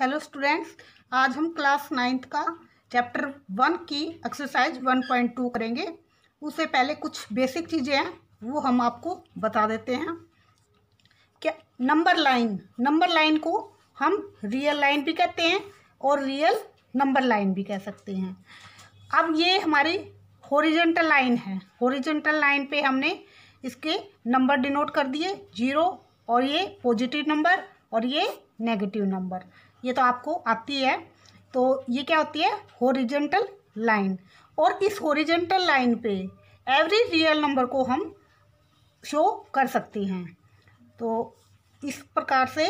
Hello students आज हम class ninth का चैप्टर वन की एक्सरसाइज वन पॉइंट टू करेंगे उससे पहले कुछ बेसिक चीज़ें हैं वो हम आपको बता देते हैं क्या नंबर लाइन नंबर लाइन को हम रियल लाइन भी कहते हैं और रियल नंबर लाइन भी कह सकते हैं अब ये हमारी हॉरिजेंटल लाइन है हॉरिजेंटल लाइन पे हमने इसके नंबर डिनोट कर दिए जीरो और ये पॉजिटिव नंबर और ये नेगेटिव नंबर ये तो आपको आती है तो ये क्या होती है होरिजेंटल लाइन और इस होरिजेंटल लाइन पे एवरी रियल नंबर को हम शो कर सकते हैं तो इस प्रकार से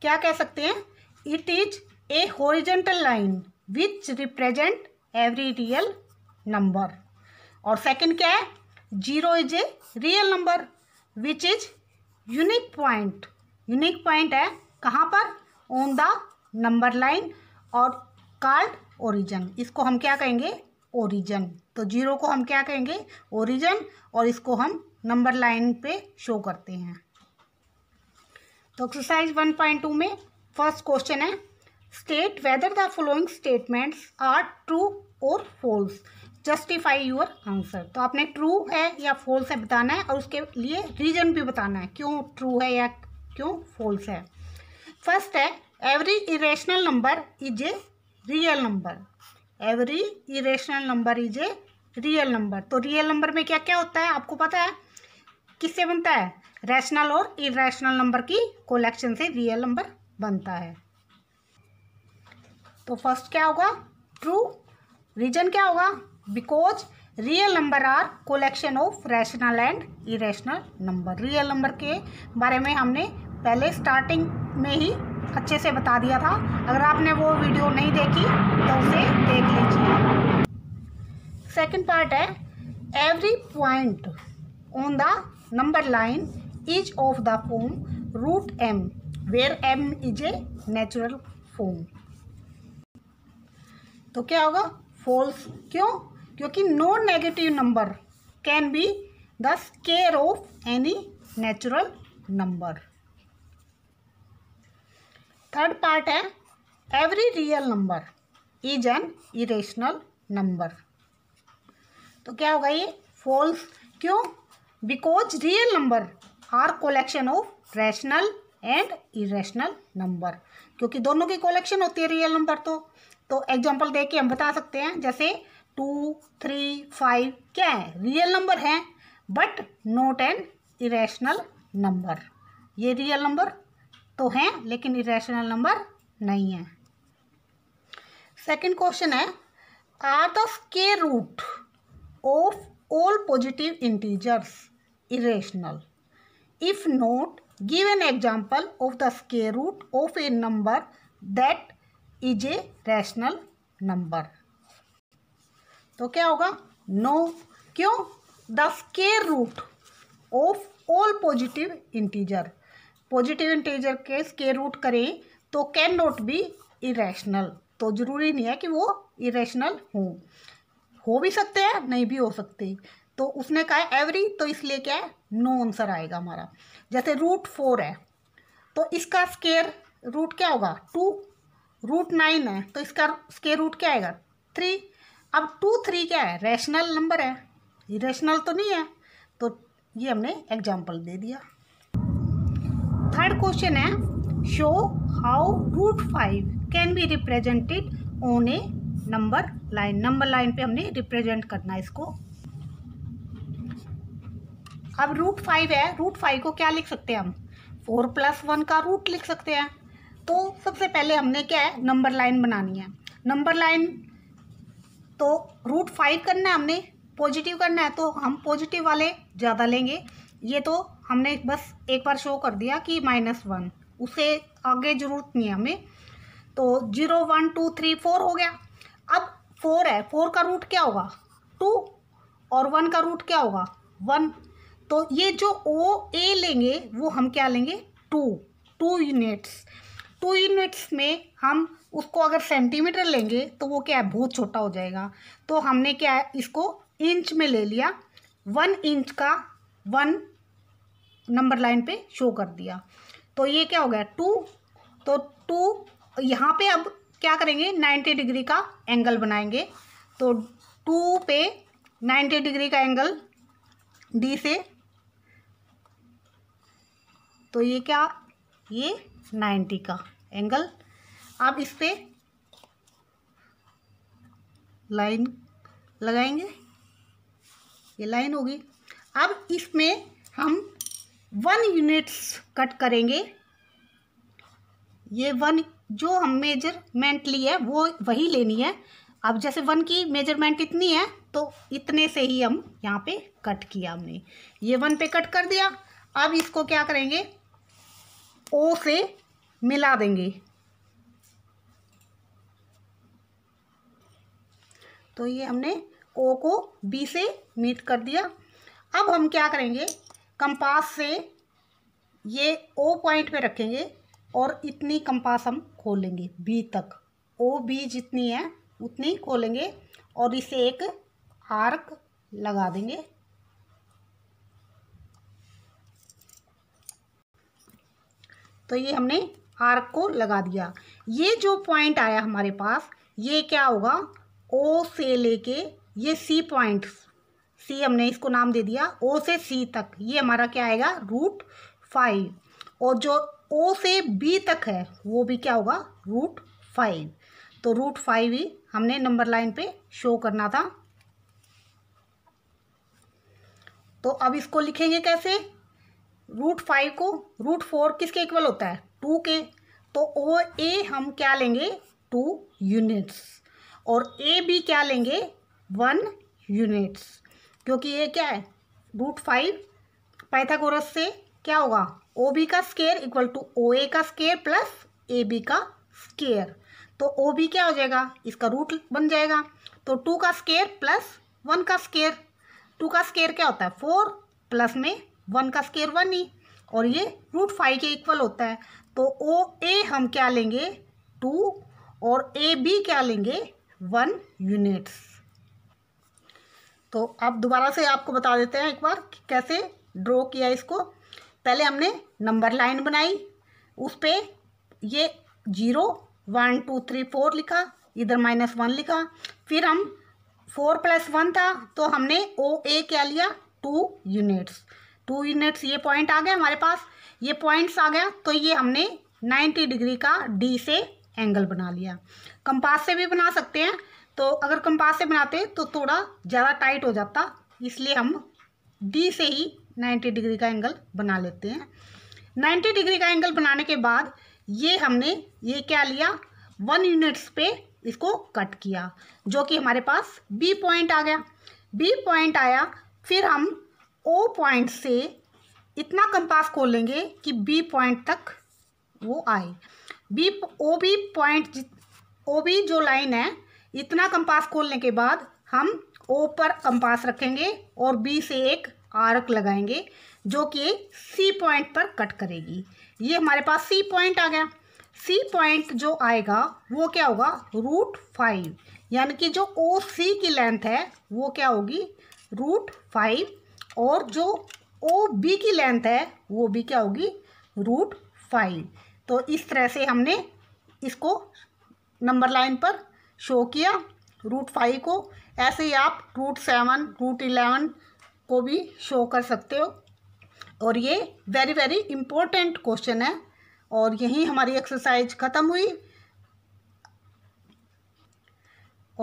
क्या कह सकते हैं it is a horizontal line which represent every real number और सेकंड क्या है zero is a real number which is unique point unique point है कहाँ पर ऑन द नंबर लाइन और कार्ड ओरिजन इसको हम क्या कहेंगे ओरिजन तो जीरो को हम क्या कहेंगे ओरिजन और इसको हम नंबर लाइन पे शो करते हैं तो एक्सरसाइज वन पॉइंट टू में फर्स्ट क्वेश्चन है state whether the following statements are true और फॉल्स जस्टिफाई योर आंसर तो आपने ट्रू है या फॉल्स है बताना है और उसके लिए रीजन भी बताना है क्यों ट्रू है या क्यों फॉल्स है फर्स्ट है every irrational number is a real number every irrational number is a real number तो रियल नंबर में क्या क्या होता है आपको पता है किससे बनता है रैशनल और इरेशनल नंबर की कोलेक्शन से रियल नंबर बनता है तो फर्स्ट क्या होगा ट्रू रीजन क्या होगा because real number are collection of rational and irrational number real number के बारे में हमने पहले स्टार्टिंग में ही अच्छे से बता दिया था अगर आपने वो वीडियो नहीं देखी तो उसे देख लीजिए सेकंड पार्ट है every point on the number line is of the form root m where m is a natural form तो क्या होगा फॉल्स क्यों क्योंकि no negative number can be the square of any natural number third part है every real number is an irrational number तो क्या होगा ये फॉल्स क्यों because real number are collection of rational and irrational number क्योंकि दोनों की collection होती है रियल नंबर तो तो एग्जांपल दे के हम बता सकते हैं जैसे टू थ्री फाइव क्या है रियल नंबर है but not an irrational number ये रियल नंबर तो हैं लेकिन इरेशनल नंबर नहीं है सेकंड क्वेश्चन है आर द के root of all positive integers irrational if not give an example of the square root of a number that is a rational number तो क्या होगा नो no. क्यों the square root of all positive integer positive integer के square root करें तो can not be irrational तो ज़रूरी नहीं है कि वो इरेशनल हों हो भी सकते हैं नहीं भी हो सकते तो उसने कहा है एवरी तो इसलिए क्या है नो आंसर आएगा हमारा जैसे रूट फोर है तो इसका स्केयर रूट क्या होगा टू रूट नाइन है तो इसका स्केयर रूट क्या आएगा थ्री अब टू थ्री क्या है रैशनल नंबर है इरेशनल तो नहीं है तो ये हमने एग्जाम्पल दे दिया थर्ड क्वेश्चन है show how root five can be represented on a number line number line पे हमने रिप्रेजेंट करना है इसको अब रूट फाइव है रूट फाइव को क्या लिख सकते हैं हम फोर प्लस वन का रूट लिख सकते हैं तो सबसे पहले हमने क्या है नंबर लाइन बनानी है नंबर लाइन तो रूट फाइव करना है हमने पॉजिटिव करना है तो हम पॉजिटिव वाले ज़्यादा लेंगे ये तो हमने बस एक बार शो कर दिया कि माइनस वन उसे आगे ज़रूरत नहीं है हमें तो zero one two three four हो गया अब फोर है फोर का रूट क्या होगा टू और वन का रूट क्या होगा वन तो ये जो ओ ए लेंगे वो हम क्या लेंगे two two units two units में हम उसको अगर सेंटीमीटर लेंगे तो वो क्या है बहुत छोटा हो जाएगा तो हमने क्या है इसको इंच में ले लिया वन इंच का वन नंबर लाइन पे शो कर दिया तो ये क्या हो गया टू तो टू यहाँ पे अब क्या करेंगे नाइन्टी डिग्री का एंगल बनाएंगे तो टू पे नाइन्टी डिग्री का एंगल डी से तो ये क्या ये नाइन्टी का एंगल आप इस पर लाइन लगाएंगे ये लाइन होगी अब इसमें हम वन यूनिट्स कट करेंगे ये वन जो हम मेजरमेंट ली है वो वही लेनी है अब जैसे वन की मेजरमेंट इतनी है तो इतने से ही हम यहाँ पे कट किया हमने ये वन पे कट कर दिया अब इसको क्या करेंगे ओ से मिला देंगे तो ये हमने ओ को बी से मीट कर दिया अब हम क्या करेंगे कंपास से ये ओ पॉइंट पे रखेंगे और इतनी कंपास हम खोलेंगे बी तक ओ बी जितनी है उतनी खोलेंगे और इसे एक आर्क लगा देंगे तो ये हमने आर्क को लगा दिया ये जो पॉइंट आया हमारे पास ये क्या होगा ओ से लेके ये सी पॉइंट्स सी हमने इसको नाम दे दिया ओ से सी तक ये हमारा क्या आएगा रूट फाइव और जो ओ से बी तक है वो भी क्या होगा रूट फाइव तो रूट फाइव ही हमने नंबर लाइन पे शो करना था तो अब इसको लिखेंगे कैसे रूट फाइव को रूट फोर किसके इक्वल होता है टू के तो ओ ए हम क्या लेंगे टू यूनिट्स और ए बी क्या लेंगे वन यूनिट्स क्योंकि ये क्या है रूट फाइव पाइथागोरस से क्या होगा ओ बी का square equal to O A का स्केयर प्लस ए बी का स्केयर तो ओ बी क्या हो जाएगा इसका रूट बन जाएगा तो टू का स्केयर प्लस वन का स्केयर टू का स्केयर क्या होता है फोर प्लस में वन का स्केयर वन ही और ये रूट फाइव के इक्वल होता है तो ओ ए हम क्या लेंगे टू और ए बी क्या लेंगे वन यूनिट्स तो अब दोबारा से आपको बता देते हैं एक बार कैसे ड्रॉ किया इसको पहले हमने नंबर लाइन बनाई उस पर ये zero one two three four लिखा इधर माइनस वन लिखा फिर हम फोर प्लस वन था तो हमने ओ ए क्या लिया टू यूनिट्स टू यूनिट्स ये पॉइंट आ गया हमारे पास ये पॉइंट्स आ गया तो ये हमने नाइन्टी डिग्री का डी से एंगल बना लिया कंपास से भी बना सकते हैं तो अगर कंपास से बनाते तो थोड़ा ज़्यादा टाइट हो जाता इसलिए हम डी से ही 90 डिग्री का एंगल बना लेते हैं 90 डिग्री का एंगल बनाने के बाद ये हमने ये क्या लिया वन यूनिट्स पे इसको कट किया जो कि हमारे पास बी पॉइंट आ गया बी पॉइंट आया फिर हम ओ पॉइंट से इतना कंपास खोलेंगे कि बी पॉइंट तक वो आए B O B point O B जो लाइन है इतना कंपास खोलने के बाद हम ओ पर कंपास रखेंगे और बी से एक आर्क लगाएंगे जो कि सी पॉइंट पर कट करेगी ये हमारे पास सी पॉइंट आ गया सी पॉइंट जो आएगा वो क्या होगा रूट फाइव यानी कि जो ओ सी की लेंथ है वो क्या होगी रूट फाइव और जो ओ बी की लेंथ है वो भी क्या होगी रूट फाइव तो इस तरह से हमने इसको नंबर लाइन पर शो किया रूट फाइव को ऐसे ही आप रूट सेवन रूट इलेवन को भी शो कर सकते हो और ये वेरी वेरी इम्पोर्टेंट क्वेश्चन है और यही हमारी एक्सरसाइज ख़त्म हुई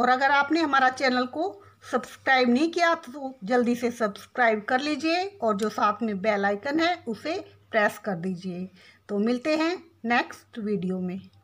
और अगर आपने हमारा चैनल को सब्सक्राइब नहीं किया तो जल्दी से सब्सक्राइब कर लीजिए और जो साथ में बेल आइकन है उसे प्रेस कर दीजिए तो मिलते हैं नेक्स्ट वीडियो में